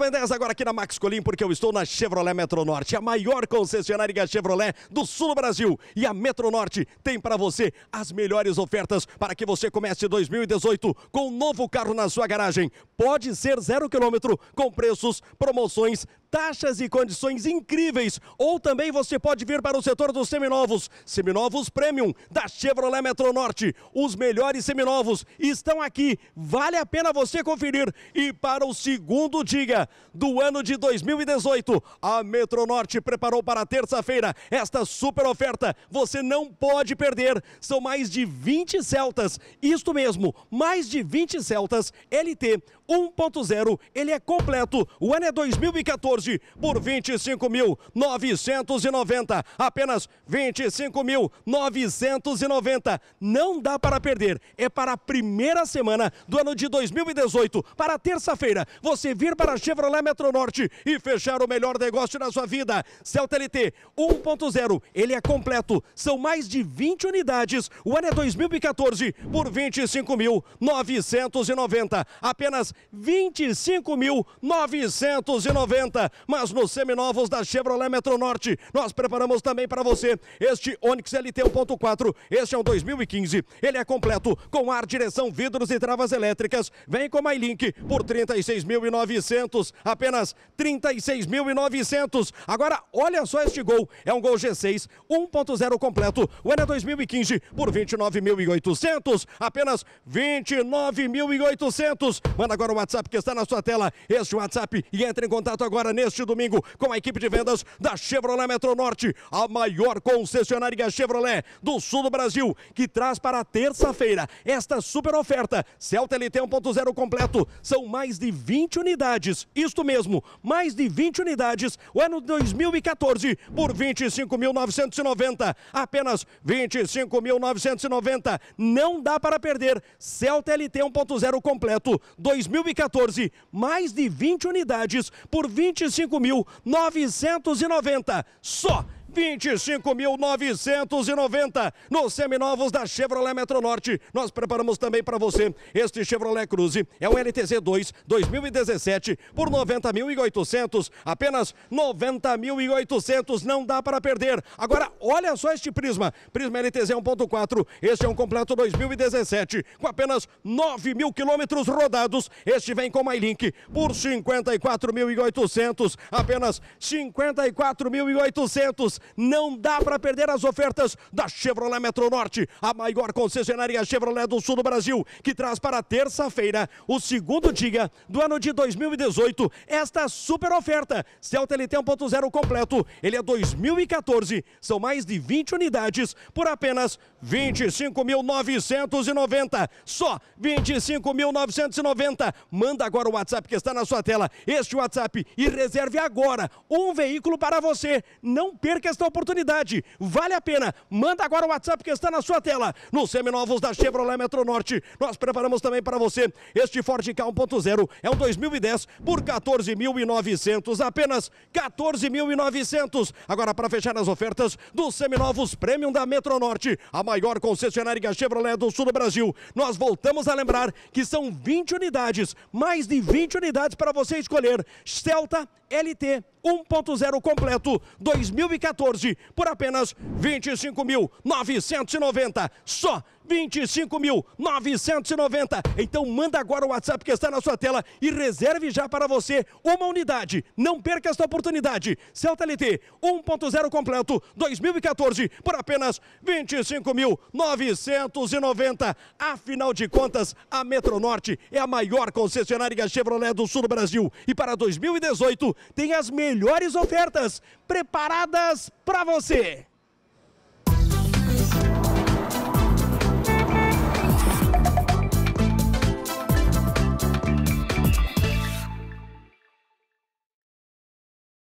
Rubem 10 agora aqui na Max Colim, porque eu estou na Chevrolet Metronorte, a maior concessionária Chevrolet do sul do Brasil. E a Metronorte tem para você as melhores ofertas para que você comece 2018 com um novo carro na sua garagem. Pode ser zero quilômetro, com preços, promoções, taxas e condições incríveis. Ou também você pode vir para o setor dos seminovos. Seminovos Premium da Chevrolet Metronorte. Os melhores seminovos estão aqui. Vale a pena você conferir. E para o segundo, diga do ano de 2018. A Metronorte preparou para terça-feira esta super oferta. Você não pode perder. São mais de 20 Celtas. Isto mesmo, mais de 20 Celtas LT 1.0. Ele é completo. O ano é 2014 por 25.990. Apenas 25.990. Não dá para perder. É para a primeira semana do ano de 2018, para terça-feira. Você vir para a Chevrolet Metronorte e fechar o melhor negócio na sua vida. Celta LT 1.0, ele é completo. São mais de 20 unidades. O ano é 2014 por 25.990. Apenas 25.990. Mas nos seminovos da Chevrolet Metronorte, nós preparamos também para você este Onix LT 1.4. Este é um 2015. Ele é completo com ar, direção, vidros e travas elétricas. Vem com a MyLink por 36.900 pontos, apenas 36.900. Agora, olha só este gol. É um gol G6, 1.0 completo. O ano é 2015 por 29.800, apenas 29.800. Manda agora o WhatsApp que está na sua tela. Este WhatsApp e entre em contato agora neste domingo com a equipe de vendas da Chevrolet Metronorte, a maior concessionária Chevrolet do sul do Brasil, que traz para terça-feira esta super oferta. Celta LT 1.0 completo. São mais de 20 unidades isto mesmo, mais de 20 unidades. O ano 2014 por 25.990. Apenas 25.990. Não dá para perder. Celta LT 1.0 completo 2014. Mais de 20 unidades por 25.990. Só 25.990 nos seminovos da Chevrolet Metronorte. Nós preparamos também para você este Chevrolet Cruze. É um LTZ2 2017 por 90.800, apenas 90.800, não dá para perder. Agora, olha só este Prisma, Prisma LTZ 1.4, este é um completo 2017, com apenas 9 mil quilômetros rodados, este vem com MyLink por 54.800, apenas 54.800, não dá para perder as ofertas da Chevrolet Metro Norte, a maior concessionária Chevrolet do sul do Brasil, que traz para terça-feira, o segundo dia do ano de 2018, esta super oferta. Celta LT 1.0 completo, ele é 2014, são mais de 20 unidades por apenas 25.990. Só 25.990. Manda agora o WhatsApp que está na sua tela, este WhatsApp, e reserve agora um veículo para você. Não perca esta oportunidade. Vale a pena. Manda agora o WhatsApp que está na sua tela. Nos seminovos da Chevrolet Metro Norte nós preparamos também para você este Ford K 1.0. É um 2010 por 14.900. Apenas 14.900. Agora, para fechar as ofertas dos seminovos Premium da Metro Norte a maior concessionária da Chevrolet do sul do Brasil, nós voltamos a lembrar que são 20 unidades, mais de 20 unidades para você escolher. Celta LT 1.0 completo 2014 por apenas 25.990 só 25.990. Então manda agora o WhatsApp que está na sua tela e reserve já para você uma unidade. Não perca esta oportunidade. Celta LT 1.0 completo 2014 por apenas 25.990. Afinal de contas, a Metronorte é a maior concessionária Chevrolet do sul do Brasil e para 2018 tem as melhores ofertas preparadas para você.